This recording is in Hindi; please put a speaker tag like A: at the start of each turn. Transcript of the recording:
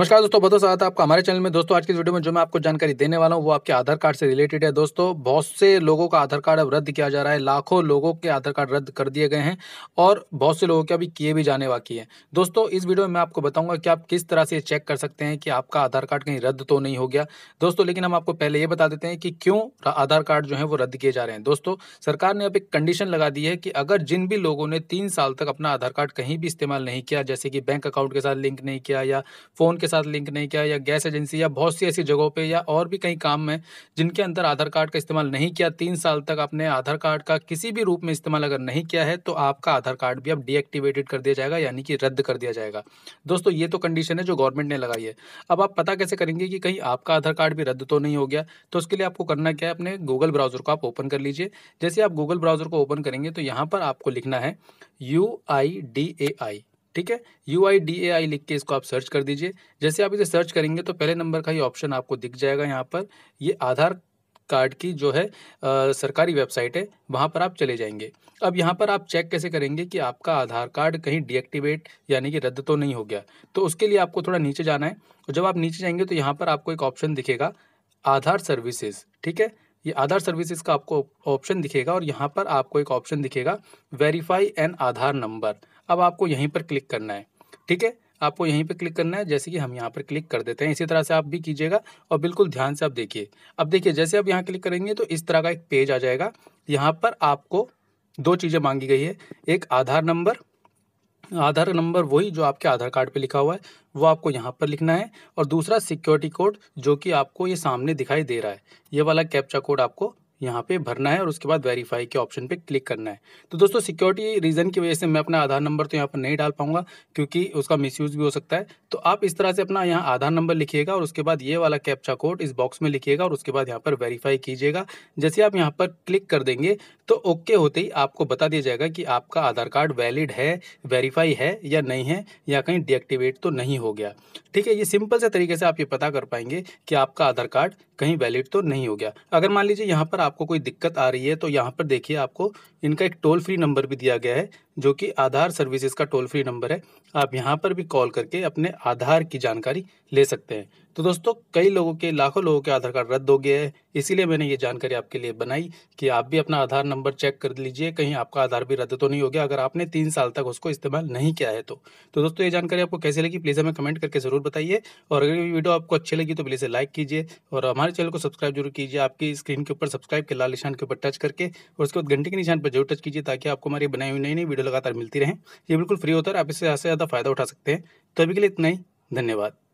A: नमस्कार दोस्तों बहुत स्वागत है आपका हमारे चैनल में दोस्तों आज की वीडियो में जो मैं आपको जानकारी देने वाला हूँ वो आपके आधार कार्ड से रिलेटेड है दोस्तों बहुत से लोगों का आधार कार्ड अब रद्द किया जा रहा है लाखों लोगों के आधार कार्ड रद्द कर दिए गए हैं और बहुत से लोगों के अभी किए भी जाने बाकी है दोस्तों इस वीडियो में मैं आपको बताऊंगा कि आप किस तरह से चेक कर सकते हैं कि आपका आधार कार्ड कहीं रद्द तो नहीं हो गया दोस्तों लेकिन हम आपको पहले ये बता देते हैं कि क्यों आधार कार्ड जो है वो रद्द किए जा रहे हैं दोस्तों सरकार ने अब एक कंडीशन लगा दी है कि अगर जिन भी लोगों ने तीन साल तक अपना आधार कार्ड कहीं भी इस्तेमाल नहीं किया जैसे कि बैंक अकाउंट के साथ लिंक नहीं किया या फोन के साथ लिंक नहीं किया या गैस एजेंसी या बहुत सी ऐसी जगहों पे या और भी कई काम में जिनके अंदर आधार कार्ड का इस्तेमाल नहीं किया तीन साल तक आपने आधार कार्ड का किसी भी रूप में इस्तेमाल अगर नहीं किया है तो आपका आधार कार्ड भी अब डीएक्टिवेटेड कर दिया जाएगा यानी कि रद्द कर दिया जाएगा दोस्तों ये तो कंडीशन है जो गवर्नमेंट ने लगाई है अब आप पता कैसे करेंगे कि कहीं आपका आधार कार्ड भी रद्द तो नहीं हो गया तो उसके लिए आपको करना क्या है अपने गूगल ब्राउज़र को आप ओपन कर लीजिए जैसे आप गूगल ब्राउज़र को ओपन करेंगे तो यहाँ पर आपको लिखना है यू आई डी ए आई ठीक है यू आई डी ए आई लिख के इसको आप सर्च कर दीजिए जैसे आप इसे सर्च करेंगे तो पहले नंबर का ही ऑप्शन आपको दिख जाएगा यहाँ पर ये आधार कार्ड की जो है आ, सरकारी वेबसाइट है वहाँ पर आप चले जाएंगे अब यहाँ पर आप चेक कैसे करेंगे कि आपका आधार कार्ड कहीं डीएक्टिवेट यानी कि रद्द तो नहीं हो गया तो उसके लिए आपको थोड़ा नीचे जाना है और जब आप नीचे जाएंगे तो यहाँ पर आपको एक ऑप्शन दिखेगा आधार सर्विसेज ठीक है ये आधार सर्विसेज का आपको ऑप्शन दिखेगा और यहाँ पर आपको एक ऑप्शन दिखेगा वेरीफाई एन आधार नंबर अब आपको यहीं पर क्लिक करना है ठीक है आपको यहीं पर क्लिक करना है जैसे कि हम यहाँ पर क्लिक कर देते हैं इसी तरह से आप भी कीजिएगा और बिल्कुल ध्यान से आप देखिए अब देखिए जैसे आप यहाँ क्लिक करेंगे तो इस तरह का एक पेज आ जाएगा यहाँ पर आपको दो चीज़ें मांगी गई है एक आधार नंबर आधार नंबर वही जो आपके आधार कार्ड पे लिखा हुआ है वो आपको यहाँ पर लिखना है और दूसरा सिक्योरिटी कोड जो कि आपको ये सामने दिखाई दे रहा है ये वाला कैप्चा कोड आपको यहाँ पे भरना है और उसके बाद वेरीफाई के ऑप्शन पे क्लिक करना है तो दोस्तों सिक्योरिटी रीज़न की वजह से मैं अपना आधार नंबर तो यहाँ पर नहीं डाल पाऊंगा क्योंकि उसका मिसयूज़ भी हो सकता है तो आप इस तरह से अपना यहाँ आधार नंबर लिखिएगा और उसके बाद ये वाला कैप्चा कोड इस बॉक्स में लिखिएगा और उसके बाद यहाँ पर वेरीफाई कीजिएगा जैसे आप यहाँ पर क्लिक कर देंगे तो ओके होते ही आपको बता दिया जाएगा कि आपका आधार कार्ड वैलिड है वेरीफाई है या नहीं है या कहीं डीएक्टिवेट तो नहीं हो गया ठीक है ये सिंपल से तरीके से आप ये पता कर पाएंगे कि आपका आधार कार्ड कहीं वैलिड तो नहीं हो गया अगर मान लीजिए यहाँ पर आप आपको कोई दिक्कत आ रही है तो यहाँ पर देखिए आपको इनका एक टोल फ्री नंबर भी दिया गया है जो कि आधार सर्विसेज का टोल फ्री नंबर है आप यहाँ पर भी कॉल करके अपने आधार की जानकारी ले सकते हैं तो दोस्तों कई लोगों के लाखों लोगों के आधार कार्ड रद्द हो गया है इसीलिए मैंने ये जानकारी आपके लिए बनाई कि आप भी अपना आधार नंबर चेक कर लीजिए कहीं आपका आधार भी रद्द तो नहीं हो गया अगर आपने तीन साल तक उसको इस्तेमाल नहीं किया है तो तो दोस्तों ये जानकारी आपको कैसी लगी प्लीज़ हमें कमेंट करके ज़रूर बताइए और अगर ये वीडियो आपको अच्छी लगी तो प्लीज़ लाइक कीजिए और हमारे चैनल को सब्सक्राइब जरूर कीजिए आपकी स्क्रीन के ऊपर सब्सक्राइब के लाल निशान के ऊपर टच करके और उसके बाद घंटे के निशान पर जरूर टच कीजिए ताकि आपको हमारी बनाई हुई नई नई वीडियो वीडियो लगातार मिलती रहें ये बिल्कुल फ्री होता है आप इससे ज़्यादा से ज़्यादा फ़ायदा उठा सकते हैं तो अभी के लिए इतना ही धन्यवाद